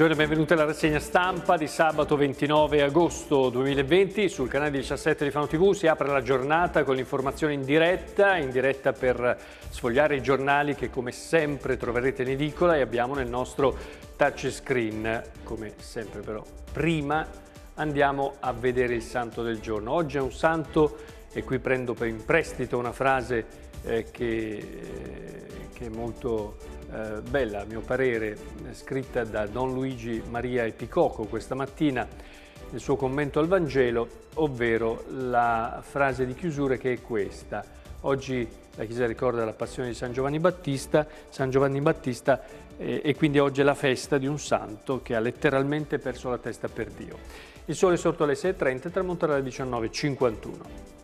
Buongiorno e benvenuti alla rassegna stampa di sabato 29 agosto 2020 sul canale 17 di Fano TV si apre la giornata con l'informazione in diretta, in diretta per sfogliare i giornali che come sempre troverete in edicola e abbiamo nel nostro touchscreen, come sempre però prima andiamo a vedere il santo del giorno. Oggi è un santo e qui prendo in prestito una frase eh, che, eh, che è molto eh, bella, a mio parere, scritta da Don Luigi Maria Epicocco questa mattina nel suo commento al Vangelo, ovvero la frase di chiusura che è questa. Oggi la Chiesa ricorda la passione di San Giovanni Battista, San Giovanni Battista eh, e quindi oggi è la festa di un santo che ha letteralmente perso la testa per Dio. Il sole è sorto alle 6.30 e tramonterà alle 19.51.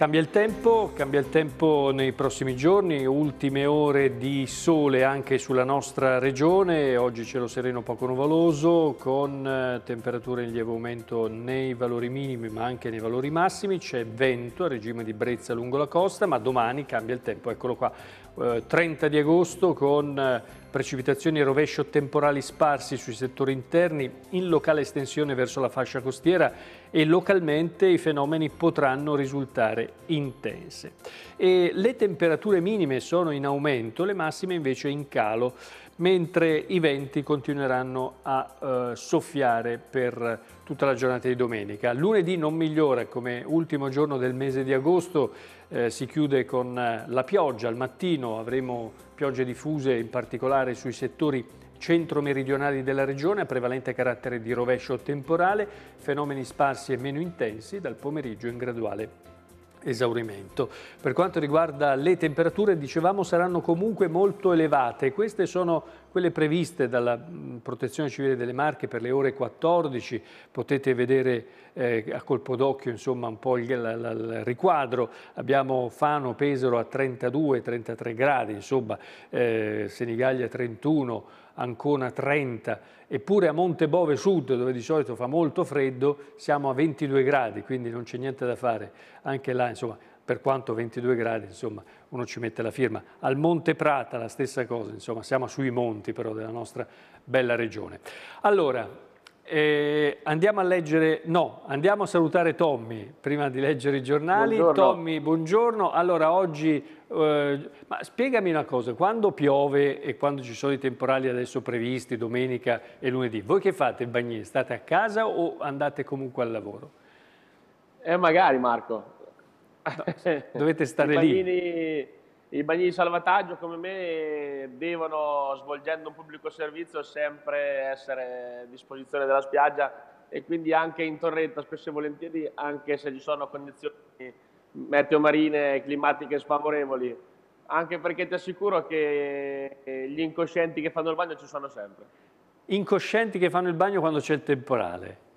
Cambia il tempo, cambia il tempo nei prossimi giorni, ultime ore di sole anche sulla nostra regione, oggi cielo sereno poco nuvoloso con eh, temperature in lieve aumento nei valori minimi ma anche nei valori massimi, c'è vento a regime di brezza lungo la costa ma domani cambia il tempo, eccolo qua, 30 eh, di agosto con eh, Precipitazioni e rovescio temporali sparsi sui settori interni, in locale estensione verso la fascia costiera e localmente i fenomeni potranno risultare intense. E le temperature minime sono in aumento, le massime invece in calo mentre i venti continueranno a eh, soffiare per tutta la giornata di domenica. Lunedì non migliora, come ultimo giorno del mese di agosto eh, si chiude con eh, la pioggia, al mattino avremo piogge diffuse in particolare sui settori centro-meridionali della regione a prevalente carattere di rovescio temporale, fenomeni sparsi e meno intensi dal pomeriggio in graduale esaurimento. Per quanto riguarda le temperature, dicevamo saranno comunque molto elevate. Queste sono quelle previste dalla mm, Protezione Civile delle Marche per le ore 14. Potete vedere eh, a colpo d'occhio un po' il, la, la, il, riquadro. Abbiamo Fano, Pesaro a 32-33 gradi, insomma, eh, Senigallia 31 Ancona 30, eppure a Montebove Sud, dove di solito fa molto freddo, siamo a 22 gradi, quindi non c'è niente da fare. Anche là, insomma, per quanto 22 gradi, insomma, uno ci mette la firma. Al Monte Prata la stessa cosa, insomma, siamo sui monti però della nostra bella regione. Allora, eh, andiamo a leggere, no, andiamo a salutare Tommy prima di leggere i giornali. Buongiorno. Tommy, buongiorno. Allora, oggi eh, ma spiegami una cosa, quando piove e quando ci sono i temporali adesso previsti, domenica e lunedì, voi che fate il bagnino? State a casa o andate comunque al lavoro? Eh magari Marco. No, dovete stare I bagnini, lì. I bagnini di salvataggio come me devono, svolgendo un pubblico servizio, sempre essere a disposizione della spiaggia e quindi anche in torretta spesso e volentieri, anche se ci sono condizioni meteo marine climatiche sfavorevoli, anche perché ti assicuro che eh, gli incoscienti che fanno il bagno ci sono sempre. Incoscienti che fanno il bagno quando c'è il temporale.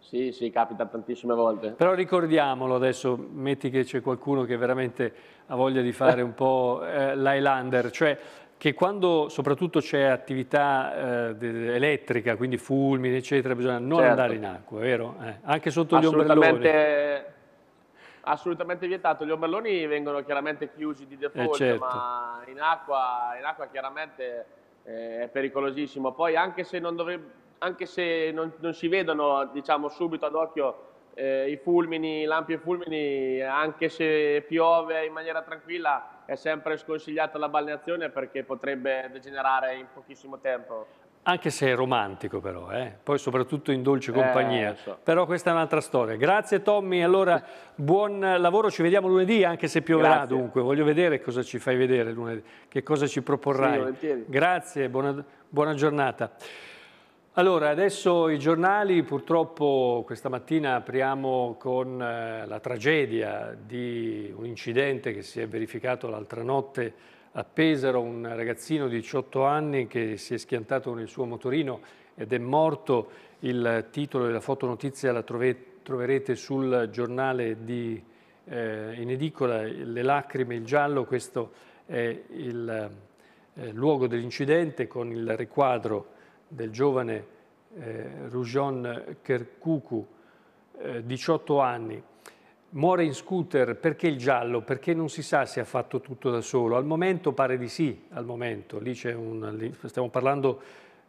Sì, sì, capita tantissime volte. Però ricordiamolo adesso, metti che c'è qualcuno che veramente ha voglia di fare un po' eh, l'highlander, cioè che quando soprattutto c'è attività eh, elettrica, quindi fulmini, eccetera, bisogna non certo. andare in acqua, vero? Eh, anche sotto gli ombrelloni. Assolutamente assolutamente vietato. Gli ombrelloni vengono chiaramente chiusi di eh, default, eh certo. ma in acqua, in acqua chiaramente eh, è pericolosissimo. Poi anche se non, dovrebbe, anche se non, non si vedono diciamo, subito ad occhio eh, i fulmini, i lampi e fulmini, anche se piove in maniera tranquilla, è sempre sconsigliata la balneazione perché potrebbe degenerare in pochissimo tempo anche se è romantico però, eh? poi soprattutto in dolce eh, compagnia. Eh, so. Però questa è un'altra storia. Grazie Tommy, allora buon lavoro, ci vediamo lunedì anche se pioverà Grazie. dunque, voglio vedere cosa ci fai vedere lunedì, che cosa ci proporrai. Sì, Grazie, buona, buona giornata. Allora, adesso i giornali, purtroppo questa mattina apriamo con eh, la tragedia di un incidente che si è verificato l'altra notte a Pesaro un ragazzino di 18 anni che si è schiantato con il suo motorino ed è morto. Il titolo della fotonotizia la troverete sul giornale di, eh, in edicola, Le lacrime, il giallo, questo è il eh, luogo dell'incidente con il riquadro del giovane eh, Rujon Kerkuku, eh, 18 anni, Muore in scooter perché il giallo? Perché non si sa se ha fatto tutto da solo. Al momento pare di sì, al momento. Lì un, lì stiamo parlando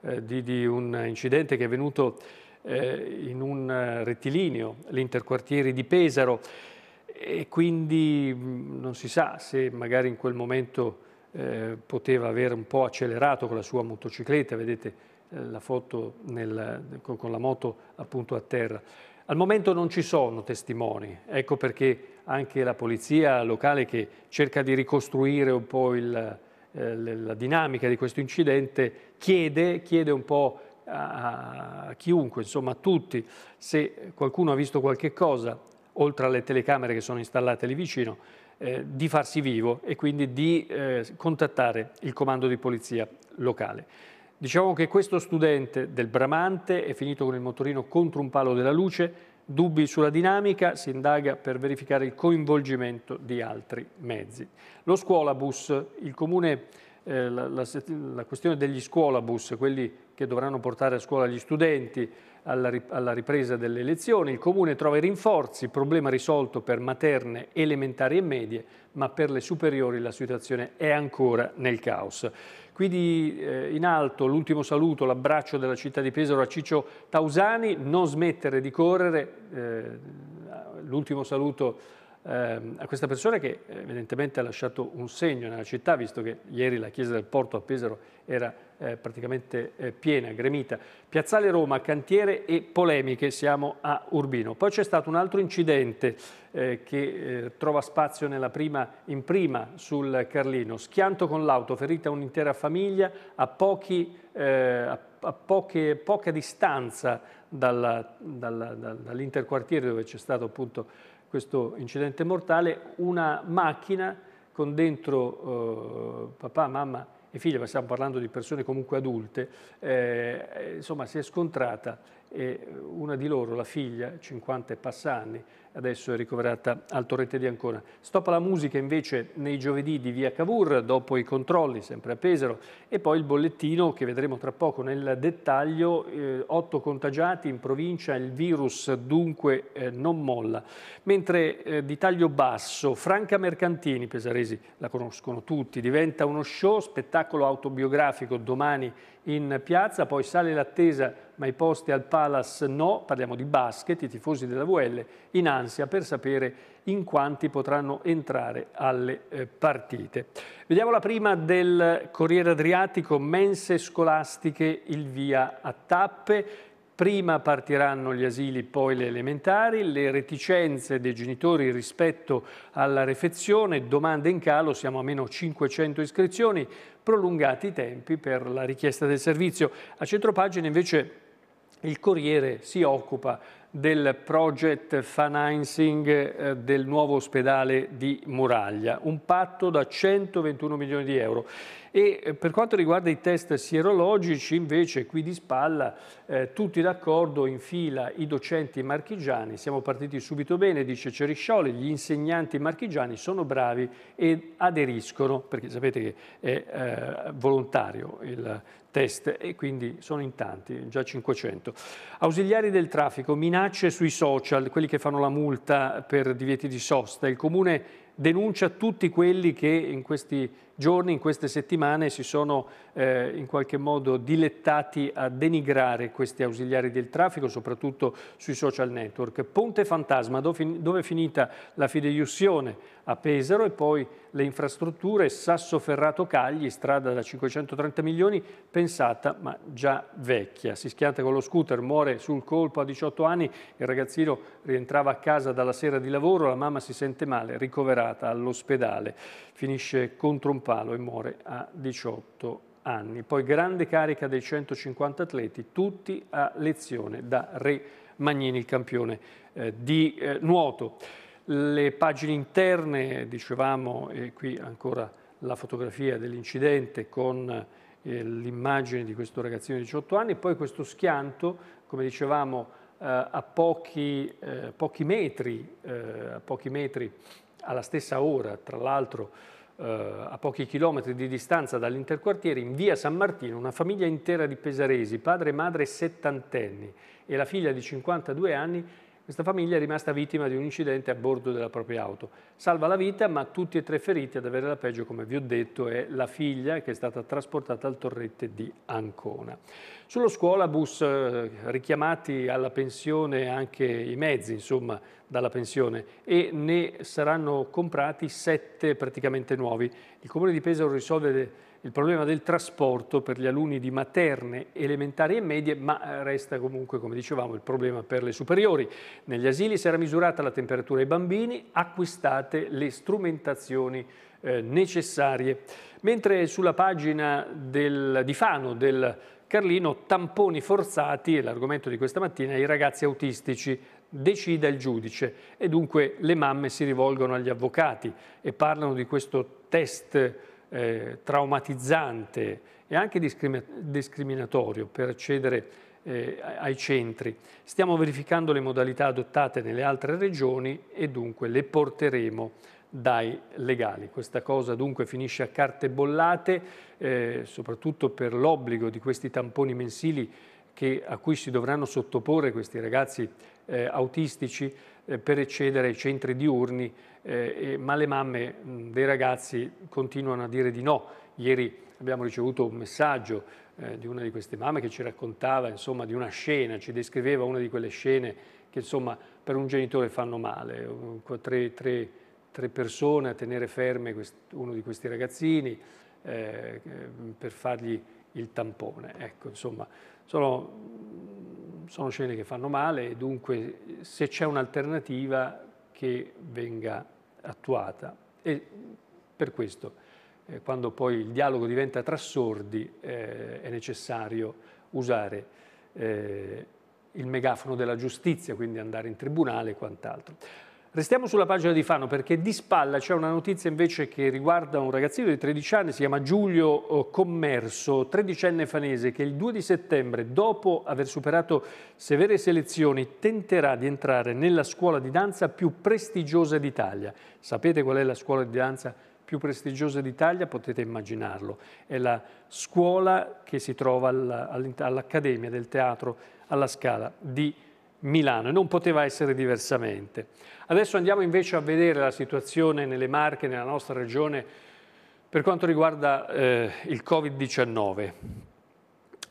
eh, di, di, un incidente che è avvenuto eh, in un eh, rettilineo, l'interquartiere di Pesaro, e quindi mh, mm, non si sa se magari in quel momento eh, poteva aver un po' accelerato con la sua motocicletta, vedete eh, la foto nel, con la moto appunto a terra. Al momento non ci sono testimoni, ecco perché anche la polizia locale che cerca di ricostruire un po' il, eh, la dinamica di questo incidente chiede, chiede un po' a, a chiunque, insomma a tutti, se qualcuno ha visto qualche cosa, oltre alle telecamere che sono installate lì vicino, eh, di farsi vivo e quindi di eh, contattare il comando di polizia locale. Diciamo che questo studente del Bramante è finito con il motorino contro un palo della luce, dubbi sulla dinamica, si indaga per verificare il coinvolgimento di altri mezzi. Lo scuolabus, il comune, eh, la, la, la, questione degli scuolabus, quelli che dovranno portare a scuola gli studenti alla, alla ripresa delle lezioni, il comune trova i rinforzi, problema risolto per materne, elementari e medie, ma per le superiori la situazione è ancora nel caos. Quindi eh, in alto l'ultimo saluto, l'abbraccio della città di Pesaro a Ciccio Tausani, non smettere di correre, eh, l'ultimo saluto Ehm, a questa persona che evidentemente ha lasciato un segno nella città, visto che ieri la chiesa del porto a Pesaro era eh, praticamente eh, piena, gremita. Piazzale Roma, cantiere e polemiche, siamo a Urbino. Poi c'è stato un altro incidente eh, che eh, trova spazio prima, in prima sul Carlino. Schianto con l'auto, ferita un'intera famiglia a, pochi, eh, a, a poche, poca distanza dall'interquartiere dove c'è stato appunto questo incidente mortale, una macchina con dentro eh, papà, mamma e figlia, ma stiamo parlando di persone comunque adulte, eh, insomma si è scontrata e eh, una di loro, la figlia, 50 e passa anni, adesso è ricoverata al Torrente di Ancona. Stop alla musica invece nei giovedì di Via Cavour, dopo i controlli, sempre a Pesaro, e poi il bollettino che vedremo tra poco nel dettaglio, eh, 8 contagiati in provincia, il virus dunque eh, non molla. Mentre eh, di taglio basso, Franca Mercantini, pesaresi la conoscono tutti, diventa uno show, spettacolo autobiografico domani in piazza, poi sale l'attesa ma i posti al Palace no, parliamo di basket, i tifosi della VL in ansia per sapere in quanti potranno entrare alle eh, partite. Vediamo la prima del Corriere Adriatico, mense scolastiche, il via a tappe. Prima partiranno gli asili, poi le elementari, le reticenze dei genitori rispetto alla refezione, domande in calo, siamo a meno 500 iscrizioni, prolungati i tempi per la richiesta del servizio. A centropagina invece il Corriere si occupa del project financing eh, del nuovo ospedale di Muraglia, un patto da 121 milioni di euro. E eh, per quanto riguarda i test sierologici, invece, qui di spalla, eh, tutti d'accordo, in fila i docenti marchigiani, siamo partiti subito bene, dice Ceriscioli, gli insegnanti marchigiani sono bravi e aderiscono, perché sapete che è eh, volontario il test e quindi sono in tanti, già 500. Ausiliari del traffico, minacce sui social, quelli che fanno la multa per divieti di sosta. Il comune denuncia tutti quelli che in questi giorni, in queste settimane si sono eh, in qualche modo dilettati a denigrare questi ausiliari del traffico, soprattutto sui social network. Ponte Fantasma, dove è finita la fideiussione a Pesaro e poi le infrastrutture Sasso Ferrato Cagli, strada da 530 milioni, pensata ma già vecchia. Si schianta con lo scooter, muore sul colpo a 18 anni, il ragazzino rientrava a casa dalla sera di lavoro, la mamma si sente male, ricoverata all'ospedale. Finisce contro un palo e muore a 18 anni. Poi grande carica dei 150 atleti, tutti a lezione da Re Magnini, il campione eh, di eh, nuoto. Le pagine interne, dicevamo, e qui ancora la fotografia dell'incidente con eh, l'immagine di questo ragazzino di 18 anni, poi questo schianto, come dicevamo, eh, a pochi, eh, pochi, metri, eh, a pochi metri alla stessa ora, tra l'altro, eh, a pochi chilometri di distanza dall'interquartiere, in via San Martino, una famiglia intera di pesaresi, padre, e madre settantenni e la figlia di 52 anni questa famiglia è rimasta vittima di un incidente a bordo della propria auto. Salva la vita, ma tutti e tre feriti ad avere la peggio, come vi ho detto, è la figlia che è stata trasportata al torrette di Ancona. Sullo scuolabus eh, richiamati alla pensione anche i mezzi, insomma, dalla pensione e ne saranno comprati sette praticamente nuovi. Il comune di Pesaro risolve il problema del trasporto per gli alunni di materne, elementari e medie, ma eh, resta comunque, come dicevamo, il problema per le superiori. Negli asili si era misurata la temperatura ai bambini, acquistate le strumentazioni eh, necessarie. Mentre sulla pagina del, di Fano del Carlino, tamponi forzati, è l'argomento di questa mattina, i ragazzi autistici decida il giudice e dunque le mamme si rivolgono agli avvocati e parlano di questo test eh, traumatizzante e anche discriminatorio per accedere eh, ai centri. Stiamo verificando le modalità adottate nelle altre regioni e dunque le porteremo dai legali. Questa cosa dunque finisce a carte bollate, eh, soprattutto per l'obbligo di questi tamponi mensili che, a cui si dovranno sottoporre questi ragazzi eh, autistici eh, per accedere ai centri diurni, eh, ma le mamme dei ragazzi continuano a dire di no. Ieri abbiamo ricevuto un messaggio eh, di una di queste mamme che ci raccontava insomma, di una scena, ci descriveva una di quelle scene che insomma, per un genitore fanno male, tre, tre, tre persone a tenere ferme uno di questi ragazzini eh, per fargli il tampone. Ecco, insomma, sono sono scene che fanno male e dunque se c'è un'alternativa che venga attuata. E per questo, eh, quando poi il dialogo diventa tra sordi, eh, è necessario usare eh, il megafono della giustizia, quindi andare in tribunale e quant'altro. Restiamo sulla pagina di Fano perché di spalla c'è una notizia invece che riguarda un ragazzino di 13 anni, si chiama Giulio eh, Commerso, tredicenne fanese, che il 2 di settembre, dopo aver superato severe selezioni, tenterà di entrare nella scuola di danza più prestigiosa d'Italia. Sapete qual è la scuola di danza più prestigiosa d'Italia? Potete immaginarlo. È la scuola che si trova all'Accademia del Teatro alla Scala di Fano. Milano e non poteva essere diversamente. Adesso andiamo invece a vedere la situazione nelle Marche, nella nostra regione, per quanto riguarda eh, il Covid-19.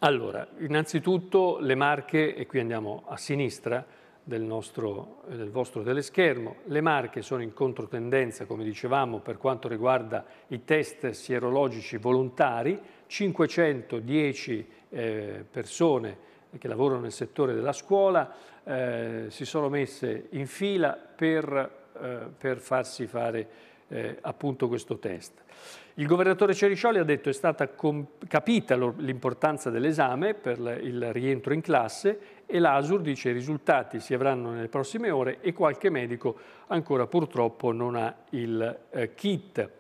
Allora, innanzitutto le Marche, e qui andiamo a sinistra del, nostro, del vostro teleschermo, le Marche sono in controtendenza, come dicevamo, per quanto riguarda i test sierologici volontari, 510 eh, persone che lavorano nel settore della scuola, eh, si sono messe in fila per, eh, per farsi fare eh, appunto questo test. Il governatore Ceriscioli ha detto che è stata capita l'importanza dell'esame per il rientro in classe e l'ASUR dice i risultati si avranno nelle prossime ore e qualche medico ancora purtroppo non ha il eh, kit.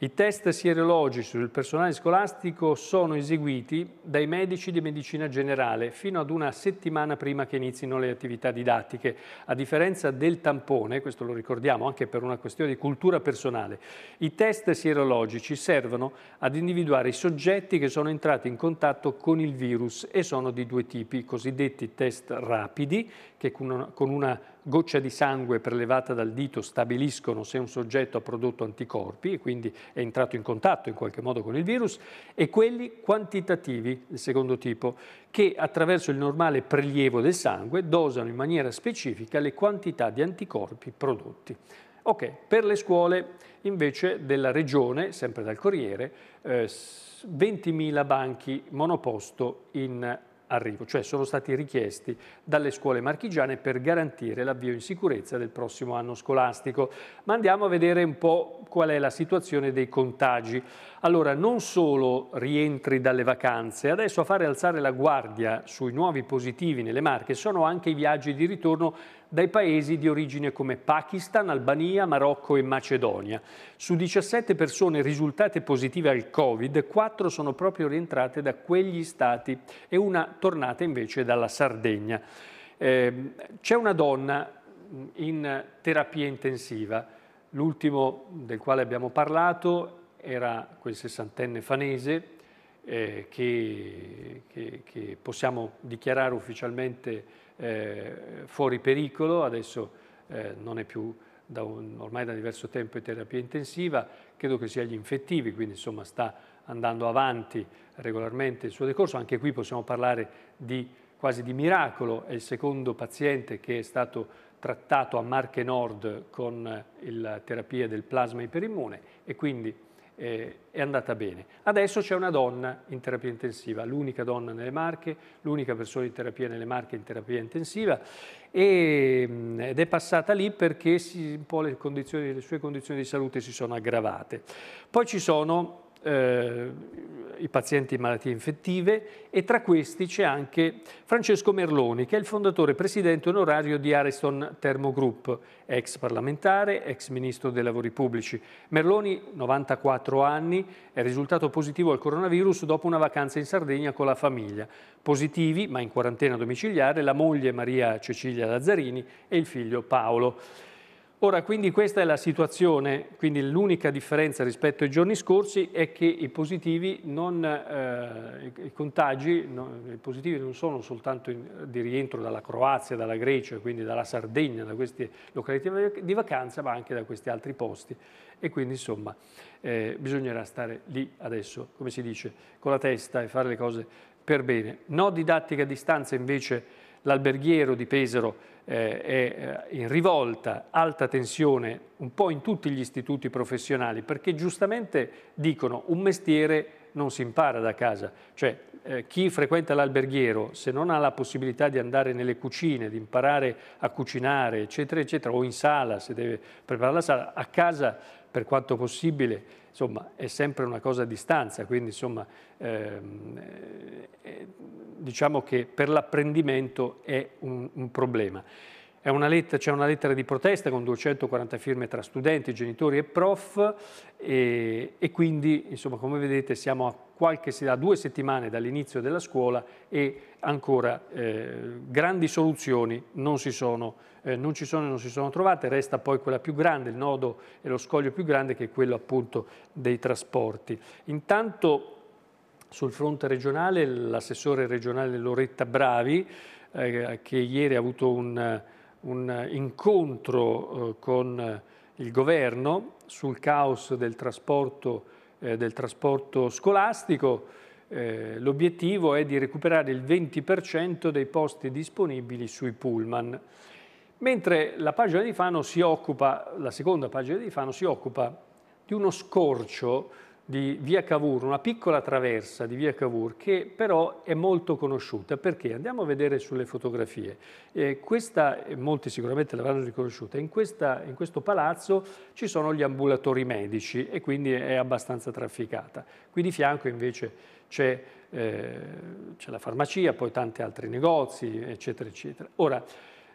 I test sierologici sul personale scolastico sono eseguiti dai medici di medicina generale fino ad una settimana prima che inizino le attività didattiche. A differenza del tampone, questo lo ricordiamo anche per una questione di cultura personale, i test sierologici servono ad individuare i soggetti che sono entrati in contatto con il virus e sono di due tipi, i cosiddetti test test rapidi che con una, goccia di sangue prelevata dal dito stabiliscono se un soggetto ha prodotto anticorpi e quindi è entrato in contatto in qualche modo con il virus e quelli quantitativi, il secondo tipo, che attraverso il normale prelievo del sangue dosano in maniera specifica le quantità di anticorpi prodotti. Ok, per le scuole invece della regione, sempre dal Corriere, eh, 20.000 banchi monoposto in arrivo, cioè sono stati richiesti dalle scuole marchigiane per garantire l'avvio in sicurezza del prossimo anno scolastico. Ma andiamo a vedere un po' qual è la situazione dei contagi. Allora, non solo rientri dalle vacanze, adesso a fare alzare la guardia sui nuovi positivi nelle Marche sono anche i viaggi di ritorno dai paesi di origine come Pakistan, Albania, Marocco e Macedonia. Su 17 persone risultate positive al Covid, 4 sono proprio rientrate da quegli stati e una tornata invece dalla Sardegna. Eh, c'è una donna in terapia intensiva, l'ultimo del quale abbiamo parlato era quel sessantenne fanese eh, che, che, che possiamo dichiarare ufficialmente eh, fuori pericolo, adesso eh, non è più da un, ormai da diverso tempo in terapia intensiva, credo che sia gli infettivi, quindi insomma sta andando avanti regolarmente il suo decorso, anche qui possiamo parlare di, quasi di miracolo, è il secondo paziente che è stato trattato a Marche Nord con la terapia del plasma iperimmune e quindi eh, è andata bene. Adesso c'è una donna in terapia intensiva, l'unica donna nelle Marche, l'unica persona in terapia nelle Marche in terapia intensiva e, mm, ed è passata lì perché si, un po' le, le sue condizioni di salute si sono aggravate. Poi ci sono eh, i pazienti in malattie infettive e tra questi c'è anche Francesco Merloni che è il fondatore e presidente onorario di Ariston Thermo Group, ex parlamentare, ex ministro dei lavori pubblici. Merloni, 94 anni, è risultato positivo al coronavirus dopo una vacanza in Sardegna con la famiglia. Positivi, ma in quarantena domiciliare, la moglie Maria Cecilia Lazzarini e il figlio Paolo. Ora, quindi questa è la situazione, quindi l'unica differenza rispetto ai giorni scorsi è che i positivi non, eh, i contagi, no, i positivi non sono soltanto in, di rientro dalla Croazia, dalla Grecia, quindi dalla Sardegna, da queste località di vacanza, ma anche da questi altri posti. E quindi, insomma, eh, bisognerà stare lì adesso, come si dice, con la testa e fare le cose per bene. No didattica a distanza, invece, l'alberghiero di Pesaro eh, è eh, in rivolta, alta tensione un po' in tutti gli istituti professionali, perché giustamente dicono un mestiere non si impara da casa, cioè eh, chi frequenta l'alberghiero se non ha la possibilità di andare nelle cucine, di imparare a cucinare, eccetera, eccetera, o in sala se deve preparare la sala, a casa per quanto possibile, insomma, è sempre una cosa a distanza, quindi insomma, ehm, eh, diciamo che per l'apprendimento è un, un problema c'è una, una lettera di protesta con 240 firme tra studenti, genitori e prof e, e quindi, insomma, come vedete, siamo a, qualche, a due settimane dall'inizio della scuola e ancora eh, grandi soluzioni non, si sono, eh, non ci sono e non si sono trovate, resta poi quella più grande, il nodo e lo scoglio più grande che è quello appunto dei trasporti. Intanto sul fronte regionale l'assessore regionale Loretta Bravi eh, che ieri ha avuto un un incontro eh, con eh, il governo sul caos del trasporto, eh, del trasporto scolastico. L'obiettivo è di recuperare il 20% dei posti disponibili sui pullman. Mentre la pagina di Fano si occupa, la seconda pagina di Fano si occupa di uno scorcio di via Cavour, una piccola traversa di via Cavour che però è molto conosciuta perché andiamo a vedere sulle fotografie. Eh, questa, eh, molti sicuramente l'avranno riconosciuta, in, questa, in questo palazzo ci sono gli ambulatori medici e quindi è abbastanza trafficata. Qui di fianco invece c'è eh, la farmacia, poi tanti altri negozi, eccetera, eccetera. Ora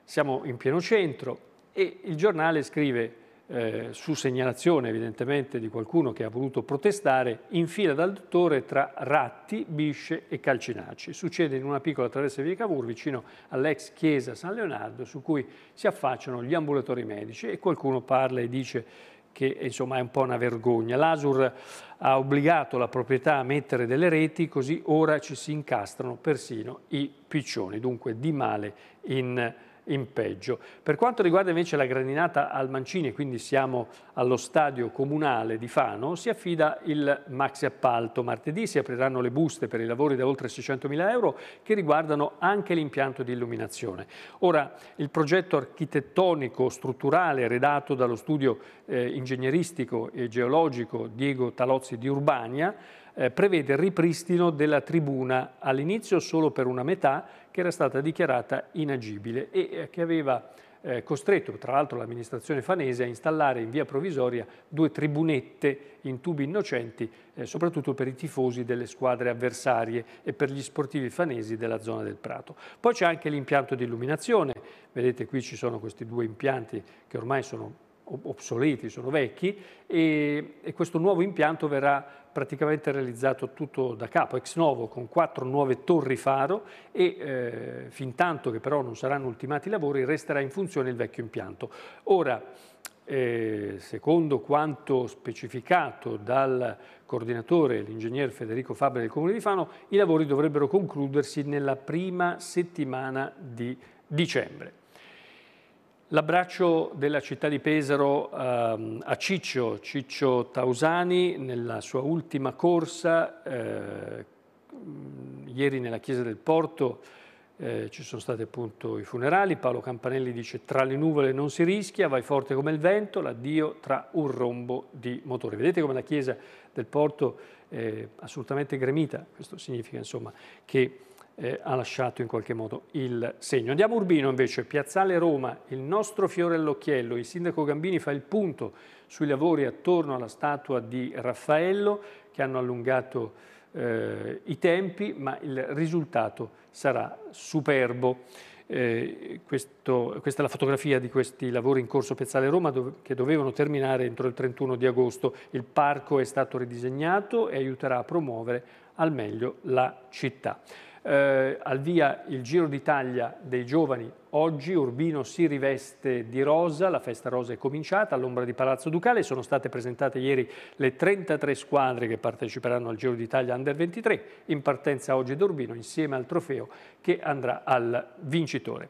siamo in pieno centro e il giornale scrive eh, su segnalazione evidentemente di qualcuno che ha voluto protestare, in fila dal dottore tra Ratti, Bisce e calcinacci. Succede in una piccola traversa via Cavour vicino all'ex chiesa San Leonardo su cui si affacciano gli ambulatori medici e qualcuno parla e dice che insomma è un po' una vergogna. L'Asur ha obbligato la proprietà a mettere delle reti, così ora ci si incastrano persino i piccioni, dunque di male in in peggio. Per quanto riguarda invece la gradinata al Mancini, quindi siamo allo stadio comunale di Fano, si affida il maxi appalto. Martedì si apriranno le buste per i lavori da oltre 600.000 euro che riguardano anche l'impianto di illuminazione. Ora, il progetto architettonico strutturale redatto dallo studio eh, ingegneristico e geologico Diego Talozzi di Urbania eh, prevede il ripristino della tribuna all'inizio solo per una metà che era stata dichiarata inagibile e eh, che aveva eh, costretto tra l'altro l'amministrazione fanese a installare in via provvisoria due tribunette in tubi innocenti eh, soprattutto per i tifosi delle squadre avversarie e per gli sportivi fanesi della zona del Prato. Poi c'è anche l'impianto di illuminazione, vedete qui ci sono questi due impianti che ormai sono obsoleti, sono vecchi, e, e, questo nuovo impianto verrà praticamente realizzato tutto da capo, ex novo, con quattro nuove torri faro e eh, fin tanto che però non saranno ultimati i lavori resterà in funzione il vecchio impianto. Ora, eh, secondo quanto specificato dal coordinatore, l'ingegner Federico Fabre del Comune di Fano, i lavori dovrebbero concludersi nella prima settimana di dicembre. L'abbraccio della città di Pesaro ehm, a Ciccio, Ciccio Tausani, nella sua ultima corsa, eh, ieri nella chiesa del Porto eh, ci sono stati appunto i funerali, Paolo Campanelli dice tra le nuvole non si rischia, vai forte come il vento, l'addio tra un rombo di motore. Vedete come la chiesa del Porto è assolutamente gremita, questo significa insomma che eh, ha lasciato in qualche modo il segno. Andiamo a Urbino invece, Piazzale Roma, il nostro fiore all'occhiello, il sindaco Gambini fa il punto sui lavori attorno alla statua di Raffaello che hanno allungato eh, i tempi ma il risultato sarà superbo. Eh, questo, questa è la fotografia di questi lavori in corso Piazzale Roma dove, che dovevano terminare entro il 31 di agosto. Il parco è stato ridisegnato e aiuterà a promuovere al meglio la città eh, al via il Giro d'Italia dei giovani. Oggi Urbino si riveste di rosa, la festa rosa è cominciata all'ombra di Palazzo Ducale, sono state presentate ieri le 33 squadre che parteciperanno al Giro d'Italia Under 23, in partenza oggi da Urbino insieme al trofeo che andrà al vincitore.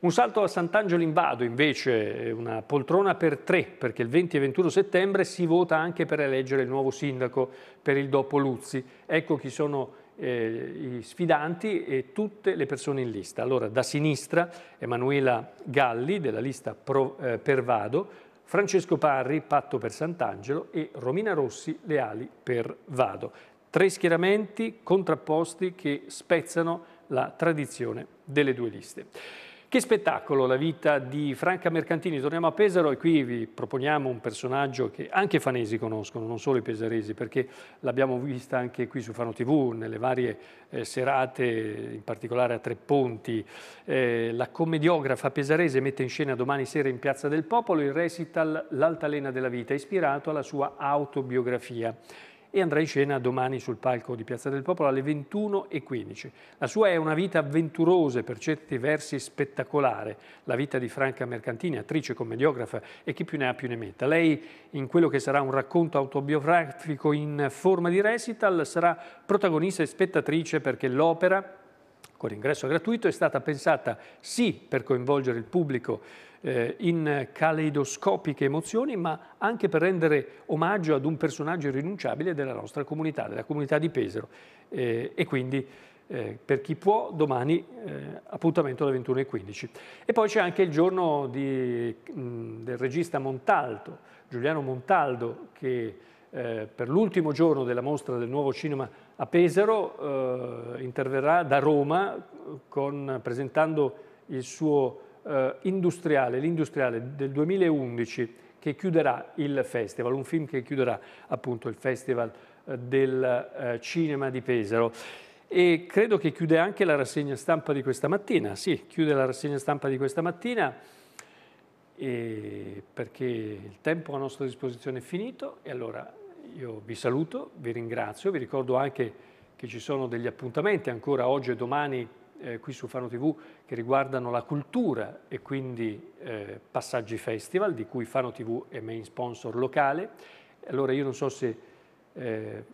Un salto a Sant'Angelo in Vado invece, eh, una poltrona per tre, perché il 20 e 21 settembre si vota anche per eleggere il nuovo sindaco per il dopo Luzzi. Ecco chi sono eh, i sfidanti e tutte le persone in lista. Allora, da sinistra Emanuela Galli della lista Pro, eh, Pervado, Francesco Parri, Patto per Sant'Angelo e Romina Rossi, Leali per Vado. Tre schieramenti contrapposti che spezzano la tradizione delle due liste. Che spettacolo la vita di Franca Mercantini. Torniamo a Pesaro e qui vi proponiamo un personaggio che anche i fanesi conoscono, non solo i pesaresi, perché l'abbiamo vista anche qui su Fano TV, nelle varie eh, serate, in particolare a Tre Ponti. Eh, la commediografa pesarese mette in scena domani sera in Piazza del Popolo il recital L'Altalena della Vita, ispirato alla sua autobiografia e andrà in scena domani sul palco di Piazza del Popolo alle 21.15. La sua è una vita avventurosa e per certi versi spettacolare, la vita di Franca Mercantini, attrice, commediografa e chi più ne ha più ne metta. Lei in quello che sarà un racconto autobiografico in forma di recital sarà protagonista e spettatrice perché l'opera con ingresso gratuito è stata pensata sì per coinvolgere il pubblico eh, in caleidoscopiche emozioni, ma anche per rendere omaggio ad un personaggio irrinunciabile della nostra comunità, della comunità di Pesaro. Eh, e quindi eh, per chi può, domani eh, appuntamento alle 21.15. E poi c'è anche il giorno di, mh, del regista Montalto, Giuliano Montaldo, che eh, per l'ultimo giorno della mostra del nuovo cinema a Pesaro eh, interverrà da Roma con, presentando il suo eh, Industriale, l'industriale del 2011 che chiuderà il festival, un film che chiuderà appunto il festival eh, del eh, cinema di Pesaro e credo che chiude anche la rassegna stampa di questa mattina, sì, chiude la rassegna stampa di questa mattina perché il tempo a nostra disposizione è finito e allora io vi saluto, vi ringrazio, vi ricordo anche che ci sono degli appuntamenti ancora oggi e domani eh, qui su Fano TV che riguardano la cultura e quindi eh, Passaggi Festival, di cui Fano TV è main sponsor locale. Allora io non so se, eh,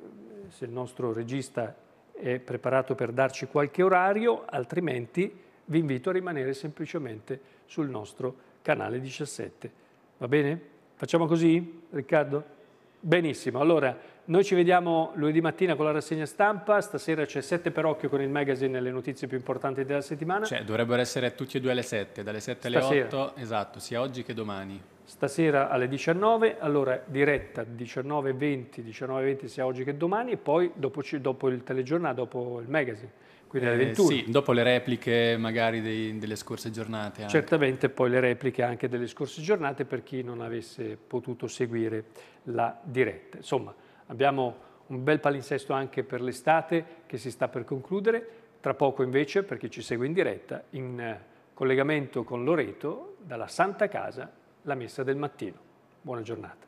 se il nostro regista è preparato per darci qualche orario, altrimenti vi invito a rimanere semplicemente sul nostro canale 17. Va bene? Facciamo così, Riccardo? Benissimo, allora noi ci vediamo lunedì mattina con la rassegna stampa, stasera c'è 7 per occhio con il magazine e le notizie più importanti della settimana. Cioè, dovrebbero essere tutti e due alle 7, dalle 7 alle stasera. 8, esatto, sia oggi che domani. Stasera alle 19, allora diretta 19.20, 19.20 sia oggi che domani e poi dopo, dopo il telegiornale, dopo il magazine. Quindi alle 21. Eh, sì, dopo le repliche magari dei, delle scorse giornate. Anche. Certamente poi le repliche anche delle scorse giornate per chi non avesse potuto seguire la diretta. Insomma, Abbiamo un bel palinsesto anche per l'estate che si sta per concludere. Tra poco invece, per chi ci segue in diretta, in eh, collegamento con Loreto, dalla Santa Casa, la messa del mattino. Buona giornata.